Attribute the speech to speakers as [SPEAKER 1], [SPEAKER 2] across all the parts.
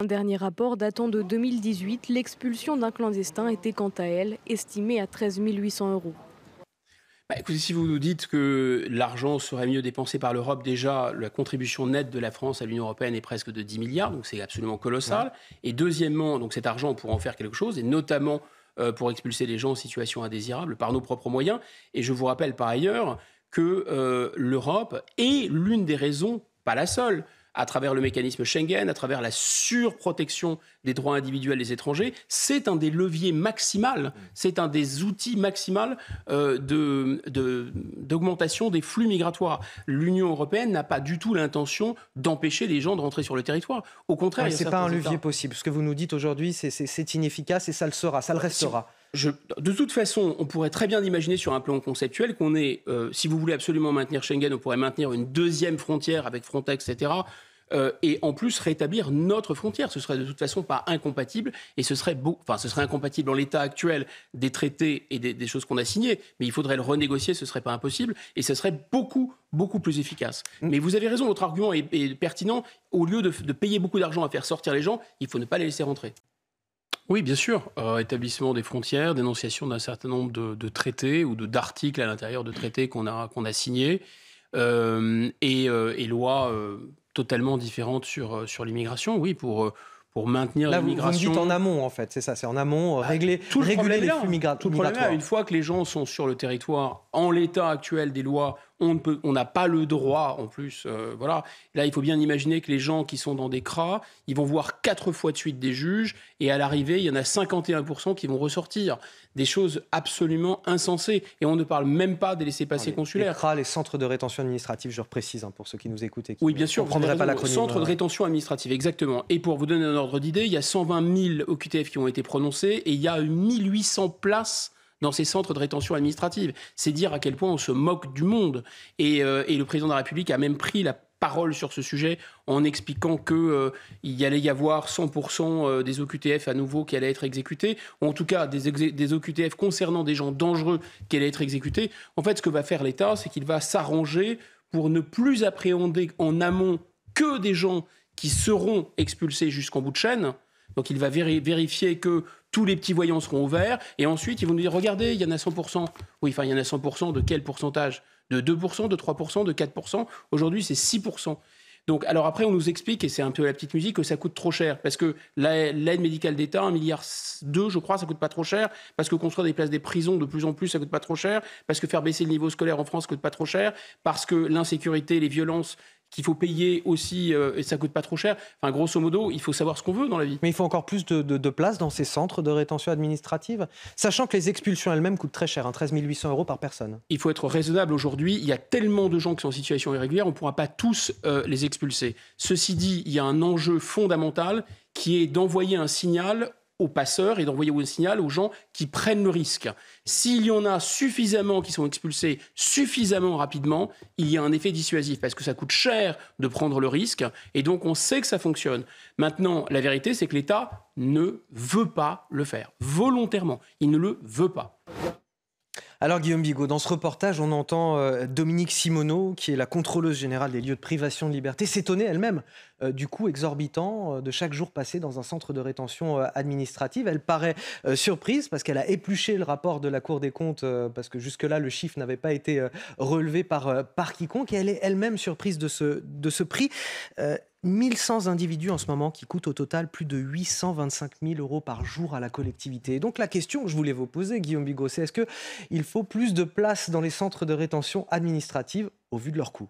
[SPEAKER 1] Un dernier rapport datant de 2018, l'expulsion d'un clandestin était quant à elle estimée à 13 800 euros. Bah, si vous nous dites que l'argent serait mieux dépensé par l'Europe, déjà, la contribution nette de la France à l'Union européenne est presque de 10 milliards, donc c'est absolument colossal. Et deuxièmement, donc cet argent, pour en faire quelque chose, et notamment euh, pour expulser les gens en situation indésirable par nos propres moyens. Et je vous rappelle par ailleurs que euh, l'Europe est l'une des raisons, pas la seule, à travers le mécanisme Schengen, à travers la surprotection des droits individuels des étrangers. C'est un des leviers maximal, c'est un des outils maximal euh, d'augmentation des flux migratoires. L'Union européenne n'a pas du tout l'intention d'empêcher les gens de rentrer sur le territoire. Au contraire, c'est pas un levier
[SPEAKER 2] possible. Ce que vous nous dites aujourd'hui, c'est inefficace et ça le sera, ça le restera de toute
[SPEAKER 1] façon, on pourrait très bien imaginer sur un plan conceptuel qu'on est, euh, si vous voulez absolument maintenir Schengen, on pourrait maintenir une deuxième frontière avec Frontex, etc. Euh, et en plus rétablir notre frontière. Ce serait de toute façon pas incompatible et ce serait enfin ce serait incompatible dans l'état actuel des traités et des, choses qu'on a signées, mais il faudrait le renégocier, ce serait pas impossible et ce serait beaucoup beaucoup plus efficace. Mm. Mais vous avez raison, votre argument est, pertinent. Au lieu de, de payer beaucoup d'argent à faire sortir les gens, il faut ne pas les laisser rentrer. Oui, bien sûr. Euh, établissement des frontières, dénonciation d'un certain nombre de, traités ou d'articles à l'intérieur de traités qu'on a, qu'on a signés, euh, euh, et, lois totalement différentes sur, sur l'immigration, oui, pour,
[SPEAKER 2] pour maintenir l'immigration. Vous, vous me dites en amont, en fait, c'est ça, c'est en amont, bah, tout le réguler les flux migratoires. Le problème une
[SPEAKER 1] fois que les gens sont sur le territoire, en l'état actuel des lois, on n'a pas le droit, en plus. Euh, voilà. Là, il faut bien imaginer que les gens qui sont dans des cras, ils vont voir quatre fois de suite des juges, et à l'arrivée, il y en a 51% qui vont ressortir. Des choses absolument insensées. Et on ne parle même pas des laissés-passer consulaires. Les cras, les centres de rétention administrative,
[SPEAKER 2] je précise hein, pour ceux qui nous écoutent et qui oui, bien sûr, vous pas la Centres de
[SPEAKER 1] rétention administrative, exactement. Et pour vous donner un ordre d'idée, il y a 120 000 OQTF qui ont été prononcés, et il y a 1800 places dans ces centres de rétention administrative. C'est dire à quel point on se moque du monde. Et, euh, le président de la République a même pris la parole sur ce sujet en expliquant qu'il euh, y allait y avoir 100% euh, des OQTF à nouveau qui allaient être exécutés, ou en tout cas des, des OQTF concernant des gens dangereux qui allaient être exécutés. En fait, ce que va faire l'État, c'est qu'il va s'arranger pour ne plus appréhender en amont que des gens qui seront expulsés jusqu'en bout de chaîne. Donc il va vérifier que tous les petits voyants seront ouverts, et ensuite ils vont nous dire, regardez, il y en a 100%. Oui, enfin, il y en a 100% de quel pourcentage De 2%, de 3%, de 4% Aujourd'hui, c'est 6%. Donc, alors après, on nous explique, et c'est un peu la petite musique, que ça coûte trop cher. Parce que l'aide médicale d'État, 1,2 milliard, je crois, ça coûte pas trop cher. Parce que construire des places des prisons de plus en plus, ça coûte pas trop cher. Parce que faire baisser le niveau scolaire en France coûte pas trop cher. Parce que l'insécurité,
[SPEAKER 2] les violences qu'il faut payer aussi euh, et ça coûte pas trop cher. Enfin, grosso modo, il faut savoir ce qu'on veut dans la vie. Mais il faut encore plus de, place places dans ces centres de rétention administrative, sachant que les expulsions elles-mêmes coûtent très cher, 13 hein, 800 euros par personne.
[SPEAKER 1] Il faut être raisonnable aujourd'hui. Il y a tellement de gens qui sont en situation irrégulière, on ne pourra pas tous euh, les expulser. Ceci dit, il y a un enjeu fondamental qui est d'envoyer un signal aux passeurs et d'envoyer un signal aux gens qui prennent le risque. S'il y en a suffisamment qui sont expulsés suffisamment rapidement, il y a un effet dissuasif parce que ça coûte cher de prendre le risque et donc on sait que ça fonctionne. Maintenant, la
[SPEAKER 2] vérité, c'est que l'État ne veut pas le faire volontairement. Il ne le veut pas. Alors Guillaume Bigot, dans ce reportage, on entend euh, Dominique Simoneau, qui est la contrôleuse générale des lieux de privation de liberté, s'étonner elle-même euh, du coût exorbitant euh, de chaque jour passé dans un centre de rétention euh, administrative. Elle paraît surprise parce qu'elle a épluché le rapport de la Cour des comptes parce que jusque-là, le chiffre n'avait pas été relevé par, quiconque et elle est elle-même surprise de ce, prix. 1100 individus en ce moment qui coûtent au total plus de 825 000 euros par jour à la collectivité. donc la question que je voulais vous poser, Guillaume Bigot, c'est est-ce qu'il faut plus de place dans les centres de rétention administrative au vu de leur coût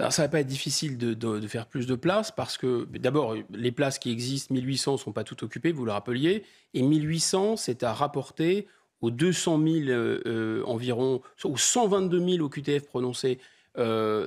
[SPEAKER 2] alors, ça va pas être difficile de, faire plus de places parce que, d'abord, les places qui
[SPEAKER 1] existent, 1800, ne sont pas toutes occupées, vous le rappeliez, et 1800, c'est à rapporter aux 200 000 euh, euh, environ, aux 122 000 au prononcés prononcé euh,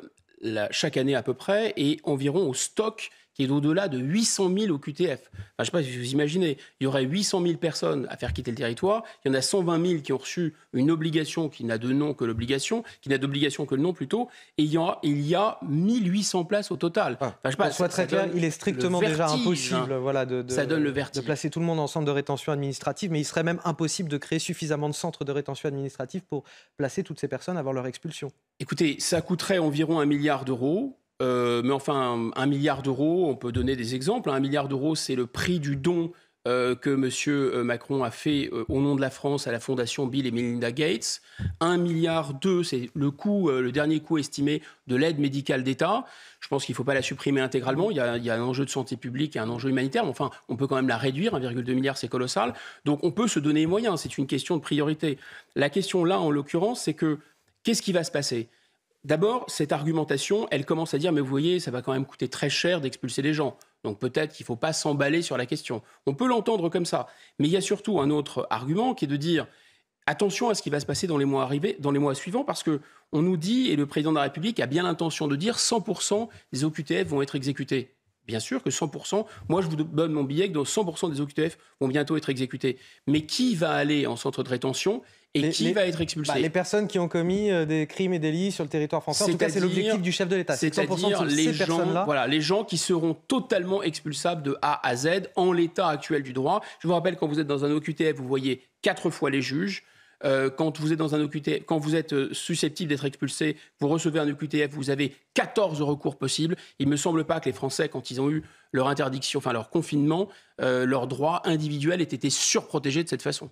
[SPEAKER 1] chaque année à peu près, et environ au stock qui est au delà de 800 000 au QTF. je ne sais pas si vous imaginez, il y aurait 800 000 personnes à faire quitter le territoire, il y en a 120 000 qui ont reçu une obligation qui n'a de nom que l'obligation, qui n'a d'obligation que le nom plutôt, et il
[SPEAKER 2] y a, 1800 places au total. Ah, enfin, je sais pas, très clair, il est strictement déjà hein. impossible voilà, de, de placer tout le monde en centre de rétention administrative, mais il serait même impossible de créer suffisamment de centres de rétention administrative pour placer toutes ces personnes avant leur expulsion. Écoutez, ça coûterait environ
[SPEAKER 1] un milliard d'euros euh, mais enfin, un, milliard d'euros, on peut donner des exemples. Hein. Un milliard d'euros, c'est le prix du don euh, que M. Euh, Macron a fait au nom de la France à la fondation Bill et Melinda Gates. Un milliard deux, c'est le coût, le dernier coût estimé de l'aide médicale d'État. Je pense qu'il ne faut pas la supprimer intégralement. Il y, a, il y, a, un enjeu de santé publique et un enjeu humanitaire. Mais enfin, on peut quand même la réduire. 1,2 milliard, c'est colossal. Donc, on peut se donner les moyens. C'est une question de priorité. La question là, en l'occurrence, c'est que qu'est-ce qui va se passer D'abord, cette argumentation, elle commence à dire, mais vous voyez, ça va quand même coûter très cher d'expulser les gens. Donc peut-être qu'il ne faut pas s'emballer sur la question. On peut l'entendre comme ça. Mais il y a surtout un autre argument qui est de dire, attention à ce qui va se passer dans les mois, arrivés, dans les mois suivants, parce que on nous dit, et le président de la République a bien l'intention de dire, 100% des OQTF vont être exécutés. Bien sûr que 100%, moi je vous donne mon billet que dans 100% des OQTF vont bientôt être exécutés. Mais qui va aller en centre de rétention et qui va être expulsé bah, Les
[SPEAKER 2] personnes qui ont commis euh, des crimes et délits sur le territoire français. En tout cas, c'est l'objectif du chef de l'État. C'est-à-dire les gens,
[SPEAKER 1] voilà, les gens qui seront totalement expulsables de A à Z en l'état actuel du droit. Je vous rappelle, quand vous êtes dans un OQTF, vous voyez quatre fois les juges. Euh, quand vous êtes dans un quand vous êtes euh, susceptible d'être expulsé, vous recevez un OQTF, vous avez 14 recours possibles. Il me semble pas que les Français, quand ils ont eu leur interdiction, enfin leur confinement, euh, leur leurs droits individuels aient été surprotégés de cette façon.